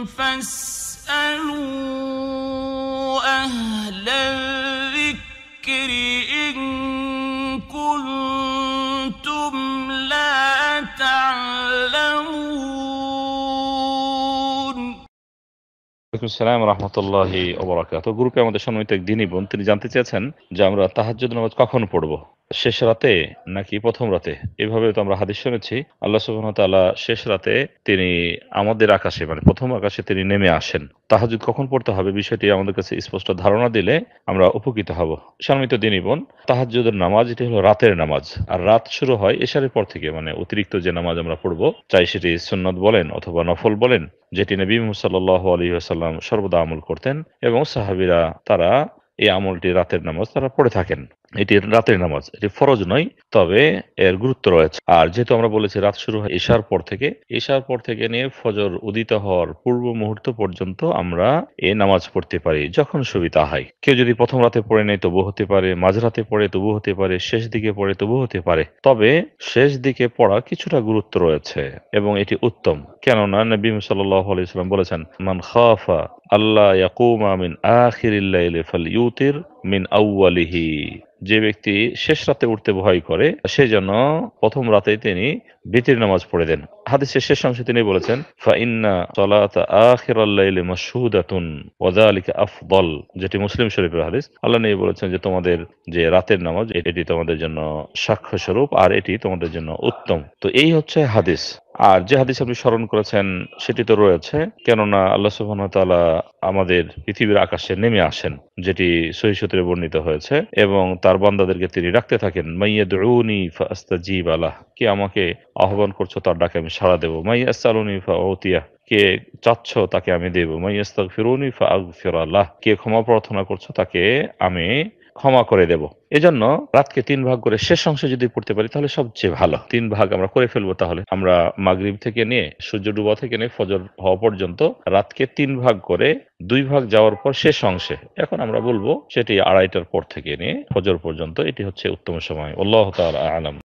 রহমতুল্লাহ গ্রুপে আমাদের সময় এক দিনই বোন তিনি জানতে চেয়েছেন যে আমরা তাহাজ্জুদ নামাজ কখন পড়বো শেষ রাতে নাকি প্রথম রাতে এভাবে তো আমরা হাদিস শুনেছি আল্লাহ সুবাহ তাআলা শেষ রাতে তিনি আমাদের আকাশে মানে প্রথম আকাশে তিনি নেমে আসেন তাহাজুদ কখন পড়তে হবে বিষয়টি আমাদের কাছে স্পষ্ট ধারণা দিলে আমরা উপকৃত হব সম্মিত দিনই বোন তাহাজুদের নামাজ এটি হলো রাতের নামাজ আর রাত শুরু হয় এশারের পর থেকে মানে অতিরিক্ত যে নামাজ আমরা পড়বো চাই সেটি সুন্নত বলেন অথবা নফল বলেন যেটি নবী সাল্লাল্লাহু আলী ওয়াসাল্লাম সর্বদা আমল করতেন এবং সাহাবিরা তারা এই আমলটি রাতের নামাজ তারা পড়ে থাকেন এটি রাতের নামাজ এটি ফরজ নয় তবে এর গুরুত্ব রয়েছে আর যেহেতু আমরা বলেছি রাত শুরু হয় এশার পর থেকে এশার পর থেকে নিয়ে ফজর উদিত হওয়ার পূর্ব মুহূর্ত পর্যন্ত আমরা এ নামাজ পড়তে পারি যখন সুবিধা হয় কেউ যদি প্রথম রাতে পড়ে নেয় তবু হতে পারে মাঝরাতে পড়ে তবু হতে পারে শেষ দিকে পড়ে তবু হতে পারে তবে শেষ দিকে পড়া কিছুটা গুরুত্ব রয়েছে এবং এটি উত্তম কেননা নবীম সাল্লাম বলেছেন মান খাফা আল্লাহ ইয়াকুম আমিন আখির ফাল ইউতির মিন আউ্বালিহি যে ব্যক্তি শেষ রাতে উঠতে ভয় করে সেজন্য প্রথম রাতে তিনি বিতির নামাজ পড়ে দেন হাদিসের শেষ অংশে তিনি বলেছেন ফাইন্না সালাত আখিরাল্লাইলি মাশহুদাতুন ওয়া যালিকা আফদল যেটি মুসলিম শরীফের হাদিস আল্লাহ নবী বলেছেন যে তোমাদের যে রাতের নামাজ এটি তোমাদের জন্য সাক্ষ্য স্বরূপ আর এটি তোমাদের জন্য উত্তম তো এই হচ্ছে হাদিস আর যে হাদিস আপনি স্মরণ করেছেন সেটি তো রয়েছে কেননা আল্লাহ সুবহান তালা আমাদের পৃথিবীর আকাশে নেমে আসেন যেটি সহি সূত্রে বর্ণিত হয়েছে এবং তার বান্দাদেরকে তিনি রাখতে থাকেন মাইয়া দৌনি জিব আলাহ কে আমাকে আহ্বান করছো তার ডাকে আমি সাড়া দেবো মাই আসালুনি ফা ওতিয়া কে চাচ্ছ তাকে আমি দেবো মাই আস্তাগ ফিরুনি ফা আগ ফিরাল্লাহ কে ক্ষমা প্রার্থনা করছো তাকে আমি ক্ষমা করে দেব এজন্য রাতকে তিন ভাগ করে শেষ অংশে যদি পড়তে পারি তাহলে সবচেয়ে ভালো তিন ভাগ আমরা করে ফেলবো তাহলে আমরা মাগরীব থেকে নিয়ে সূর্য ডুবা থেকে নিয়ে ফজর হওয়া পর্যন্ত রাতকে তিন ভাগ করে দুই ভাগ যাওয়ার পর শেষ অংশে এখন আমরা বলবো সেটি আড়াইটার পর থেকে নিয়ে ফজর পর্যন্ত এটি হচ্ছে উত্তম সময় আল্লাহ আলম